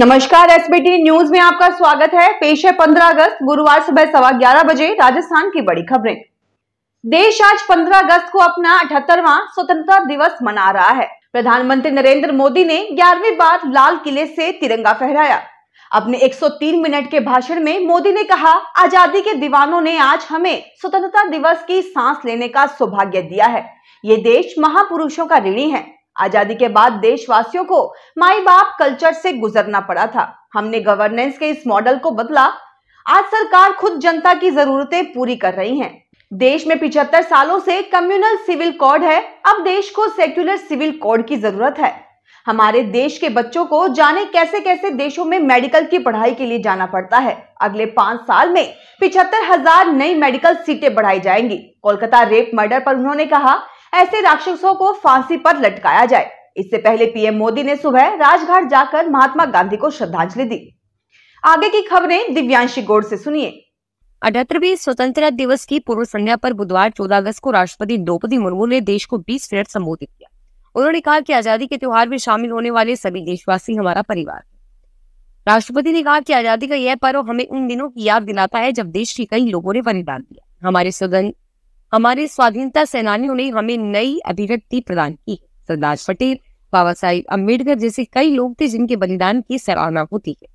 नमस्कार SBT news में आपका स्वागत है पेश है 15 अगस्त गुरुवार सुबह सवा ग्यारह बजे राजस्थान की बड़ी खबरें देश आज 15 अगस्त को अपना अठहत्तरवा स्वतंत्रता दिवस मना रहा है प्रधानमंत्री नरेंद्र मोदी ने ग्यारहवीं बार लाल किले से तिरंगा फहराया अपने 103 मिनट के भाषण में मोदी ने कहा आजादी के दीवानों ने आज हमें स्वतंत्रता दिवस की सांस लेने का सौभाग्य दिया है ये देश महापुरुषों का ऋणी है आजादी के बाद देशवासियों को माई बाप कल्चर से गुजरना पड़ा था हमने गवर्नेंस के इस मॉडल को बदला आज सरकार खुद जनता की जरूरतें पूरी कर रही है देश में पिछहत्तर सालों से कम्युनल सिविल कोड है अब देश को सेक्युलर सिविल कोड की जरूरत है हमारे देश के बच्चों को जाने कैसे कैसे देशों में मेडिकल की पढ़ाई के लिए जाना पड़ता है अगले पांच साल में पिछहत्तर हजार नई मेडिकल सीटें बढ़ाई जाएंगी कोलकाता रेप मर्डर पर उन्होंने कहा ऐसे राक्षसों को फांसी पर लटकाया जाए इससे पहले पीएम मोदी ने सुबह राजघाट जाकर महात्मा गांधी को श्रद्धांजलि दी आगे की खबरें दिव्यांशी गोड़ से सुनिए अठहत्तरवी स्वतंत्रता दिवस की पूर्व संध्या पर बुधवार 14 अगस्त को राष्ट्रपति द्रौपदी मुर्मू ने देश को 20 मिनट संबोधित किया उन्होंने कहा कि आजादी के त्योहार में शामिल होने वाले सभी देशवासी हमारा परिवार राष्ट्रपति ने कहा कि आजादी का यह पर्व हमें उन दिनों की याद दिलाता है जब देश के कई लोगों ने बलिदान दिया हमारे हमारे स्वाधीनता सेनानियों ने हमें नई अभिव्यक्ति प्रदान की सरदार पटेल बाबा साहेब अम्बेडकर जैसे कई लोग थे जिनके बलिदान की सराहना होती है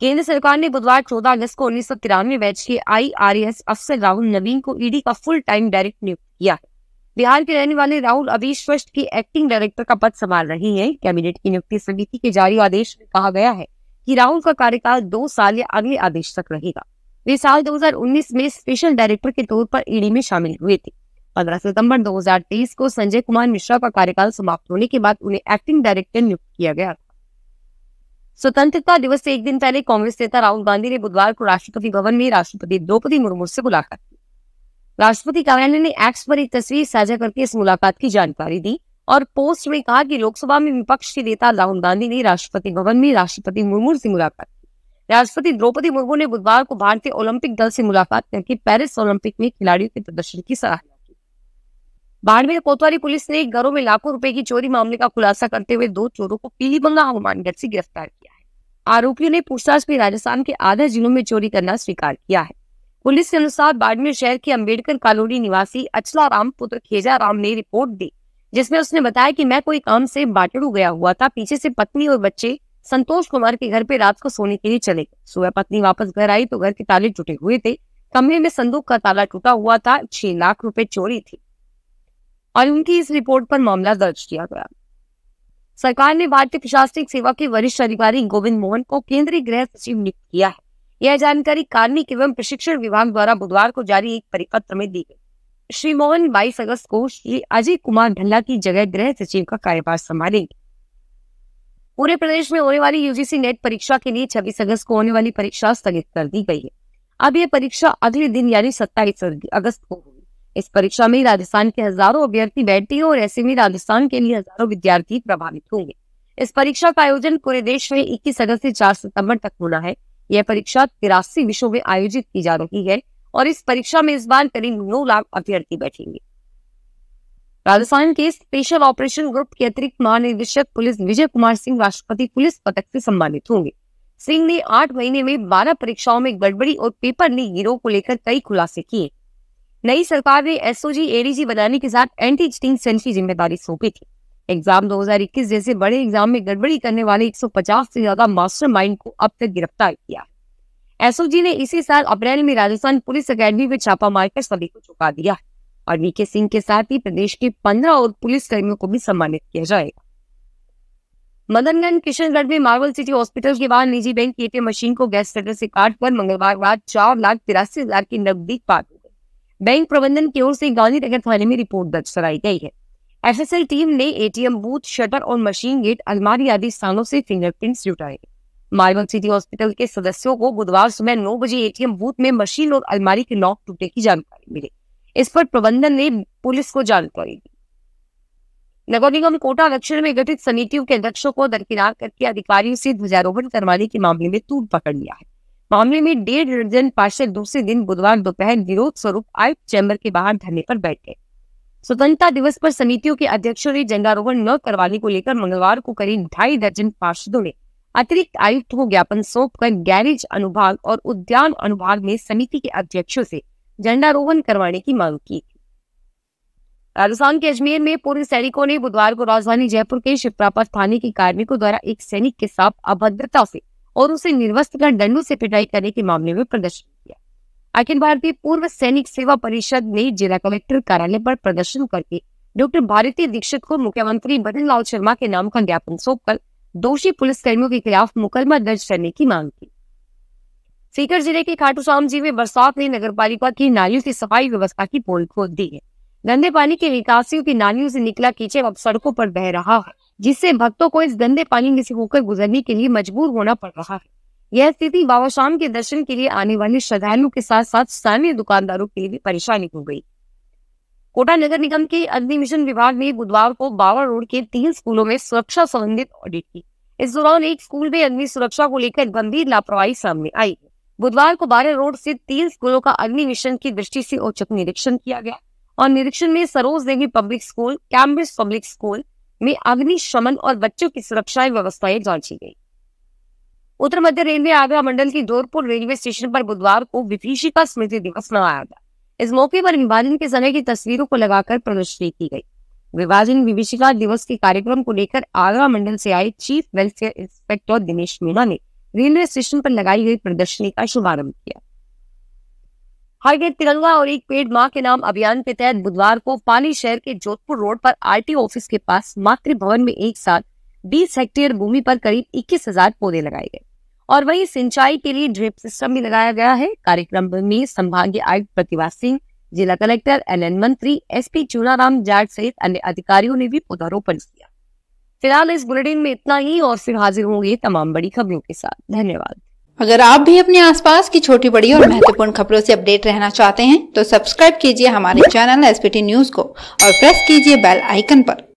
केंद्र सरकार ने बुधवार चौदह अगस्त को उन्नीस सौ तिरानवे बैच के आई आर एस अफसर राहुल नवीन को ईडी का फुल टाइम डायरेक्ट नियुक्त किया है बिहार के रहने वाले राहुल अभी स्पष्ट की एक्टिंग डायरेक्टर का पद संभाल रहे हैं कैबिनेट की नियुक्ति समिति के जारी आदेश में कहा गया है कि राहुल का कार्यकाल दो साल या अगले आदेश तक रहेगा वे साल 2019 में स्पेशल डायरेक्टर के तौर पर ईडी e में शामिल हुए थे 15 सितंबर 2023 को संजय कुमार मिश्रा का कार्यकाल समाप्त होने के बाद उन्हें एक्टिंग डायरेक्टर नियुक्त किया गया था स्वतंत्रता दिवस से एक दिन पहले कांग्रेस नेता राहुल गांधी ने बुधवार को राष्ट्रपति भवन में राष्ट्रपति द्रौपदी मुर्मू से मुलाकात की राष्ट्रपति कार्यालय ने एक्स पर एक तस्वीर साझा करके इस मुलाकात की जानकारी दी और पोस्ट में कहा कि लोकसभा में विपक्ष के नेता राहुल गांधी ने राष्ट्रपति भवन में राष्ट्रपति मुर्मू से मुलाकात राष्ट्रपति द्रौपदी मुर्मू ने बुधवार को भारतीय ओलंपिक दल से मुलाकात करके पेरिस ओलंपिक में खिलाड़ियों के प्रदर्शन की सराहना की बाड़मेर कोतवाली पुलिस ने घरों में लाखों रुपए की चोरी मामले का खुलासा करते हुए दो चोरों को पीलीबंगा हनुमानगढ़ से गिरफ्तार किया है आरोपियों ने पूछताछ में राजस्थान के आधे जिलों में चोरी करना स्वीकार किया है पुलिस के अनुसार बाड़मेर शहर के अम्बेडकर कॉलोनी निवासी अचला राम पुत्र खेजा राम ने रिपोर्ट दी जिसमें उसने बताया कि मैं कोई काम से बाटड़ू गया हुआ था पीछे से पत्नी और बच्चे संतोष कुमार के घर पे रात को सोने के लिए चले गए सुबह पत्नी वापस घर आई तो घर के ताले टूटे हुए थे कमरे में संदूक का ताला टूटा हुआ था छह लाख रुपए चोरी थी और उनकी इस रिपोर्ट पर मामला दर्ज किया गया सरकार ने भारतीय प्रशासनिक सेवा के वरिष्ठ अधिकारी गोविंद मोहन को केंद्रीय गृह सचिव नियुक्त किया है यह जानकारी कार्मिक एवं प्रशिक्षण विभाग द्वारा बुधवार को जारी एक परिपत्र में दी गई श्री मोहन बाईस अगस्त को श्री अजय कुमार ढल्ला की जगह गृह सचिव का कार्यभार संभालेंगे पूरे प्रदेश में होने वाली यूजीसी नेट परीक्षा के लिए छब्बीस अगस्त को होने वाली परीक्षा स्थगित कर दी गई है अब ये परीक्षा अगले दिन यानी सत्ताईस अगस्त को होगी इस परीक्षा में राजस्थान के हजारों अभ्यर्थी बैठे और ऐसे में राजस्थान के लिए हजारों विद्यार्थी प्रभावित होंगे इस परीक्षा का आयोजन पूरे देश में इक्कीस अगस्त से चार सितंबर तक होना है यह परीक्षा तिरासी विषयों में आयोजित की जा रही है और इस परीक्षा में इस बार करीब नौ लाख अभ्यर्थी बैठेंगे राजस्थान के स्पेशल ऑपरेशन ग्रुप के अतिरिक्त महानिदेशक पुलिस विजय कुमार सिंह राष्ट्रपति पुलिस पदक से सम्मानित होंगे सिंह ने आठ महीने में बारह परीक्षाओं में गड़बड़ी और पेपर लीक गिरोह को लेकर कई खुलासे किए नई सरकार ने एसओजी एडीजी बनाने के साथ एंटी चीटिंग सेल की जिम्मेदारी सौंपी थी एग्जाम 2021 जैसे बड़े एग्जाम में गड़बड़ी करने वाले 150 से ज्यादा मास्टरमाइंड को अब तक गिरफ्तार किया एसओजी ने इसी साल अप्रैल में राजस्थान पुलिस अकेडमी में छापा मारकर सभी को चुका दिया है और वीके सिंह के साथ ही प्रदेश के पंद्रह और पुलिस कर्मियों को भी सम्मानित किया जाएगा मदनगंज किशनगढ़ में मार्बल सिटी हॉस्पिटल के बाहर निजी बैंक की एटीएम मशीन को गैस कटर से काट कर मंगलवार रात चार लाख तिरासी हजार की नकदी पार हो गई बैंक प्रबंधन की ओर से गांधीनगर थाने में रिपोर्ट दर्ज कराई गई है एफएसएल टीम ने एटीएम बूथ शटर और मशीन गेट अलमारी आदि स्थानों से फिंगरप्रिंट्स जुटाए मार्बल सिटी हॉस्पिटल के सदस्यों को बुधवार सुबह नौ बजे एटीएम बूथ में मशीन और अलमारी के लॉक टूटे की जानकारी मिली इस पर प्रबंधन ने पुलिस को जानकारी दी नगर निगम कोटा आरक्षण में गठित समितियों के अध्यक्षों को दरकिनार करके अधिकारियों से ध्वजारोहण करवाने के मामले में टूट पकड़ लिया है मामले में डेढ़ दर्जन पार्षद दूसरे दिन बुधवार दोपहर विरोध स्वरूप आयुक्त चैम्बर के बाहर धरने पर बैठ गए स्वतंत्रता दिवस पर समितियों के अध्यक्षों ने झंडारोहण न करवाने को लेकर मंगलवार को करीब ढाई दर्जन पार्षदों ने अतिरिक्त आयुक्त को ज्ञापन सौंप कर गैरेज अनुभाग और उद्यान अनुभाग में समिति के अध्यक्षों से झंडारोहण करवाने की मांग की राजस्थान के अजमेर में पूर्व सैनिकों ने बुधवार को राजधानी जयपुर के शिप्रापा थाने के कार्मिकों द्वारा एक सैनिक के साथ अभद्रता से और उसे निर्वस्त कर डंडों से पिटाई करने के मामले में प्रदर्शन किया अखिल भारतीय पूर्व सैनिक सेवा परिषद ने जिला कलेक्टर कार्यालय पर प्रदर्शन करके डॉक्टर भारती दीक्षित को मुख्यमंत्री मदन लाल शर्मा के नाम का ज्ञापन कर दोषी पुलिस कर्मियों के खिलाफ मुकदमा दर्ज करने की मांग की सीकर जिले के खाटूश्याम जी में बरसात ने नगर पालिका की नालियों की सफाई व्यवस्था की पोल खोल दी है गंदे पानी के निकासियों की नालियों से निकला कीचे अब सड़कों पर बह रहा है जिससे भक्तों को इस गंदे पानी में से होकर गुजरने के लिए मजबूर होना पड़ रहा है यह स्थिति बाबा शाम के दर्शन के लिए आने वाले श्रद्धालुओं के साथ साथ स्थानीय दुकानदारों के लिए भी परेशानी हो गई कोटा नगर निगम के अग्निमिशन विभाग ने बुधवार को बावर रोड के तीन स्कूलों में सुरक्षा संबंधित ऑडिट की इस दौरान एक स्कूल में अग्नि सुरक्षा को लेकर गंभीर लापरवाही सामने आई है बुधवार को बारह रोड से तीन स्कूलों का अग्निविशन की दृष्टि से औचक निरीक्षण किया गया और निरीक्षण में Saroj Devi public school Cambridge public school में अग्नि शमन और बच्चों की सुरक्षा व्यवस्थाएं जांची गई उत्तर मध्य रेलवे आगरा मंडल के जोधपुर रेलवे स्टेशन पर बुधवार को विभीषिका स्मृति दिवस मनाया गया इस मौके पर विभाजन के समय की तस्वीरों को लगाकर प्रदर्शनी की गई विभाजन विभीषिका दिवस के कार्यक्रम को लेकर आगरा मंडल से आए chief welfare inspector Dinesh Meena ने रेलवे स्टेशन पर लगाई गई प्रदर्शनी का शुभारंभ किया हर गेट तिरंगा और एक पेड़ माँ के नाम अभियान के तहत बुधवार को पाली शहर के जोधपुर रोड पर आर ऑफिस के पास मातृभवन में एक साथ 20 हेक्टेयर भूमि पर करीब इक्कीस हजार पौधे लगाए गए और वही सिंचाई के लिए ड्रिप सिस्टम भी लगाया गया है कार्यक्रम में संभागीय आयुक्त प्रतिभा सिंह जिला collector L N Mantri SP Chunaram Jat सहित अन्य अधिकारियों ने भी पौधारोपण किया फिलहाल इस बुलेटिन में इतना ही और फिर हाजिर होंगे तमाम बड़ी खबरों के साथ धन्यवाद अगर आप भी अपने आसपास की छोटी बड़ी और महत्वपूर्ण खबरों से अपडेट रहना चाहते हैं तो सब्सक्राइब कीजिए हमारे चैनल एस न्यूज को और प्रेस कीजिए बेल आइकन पर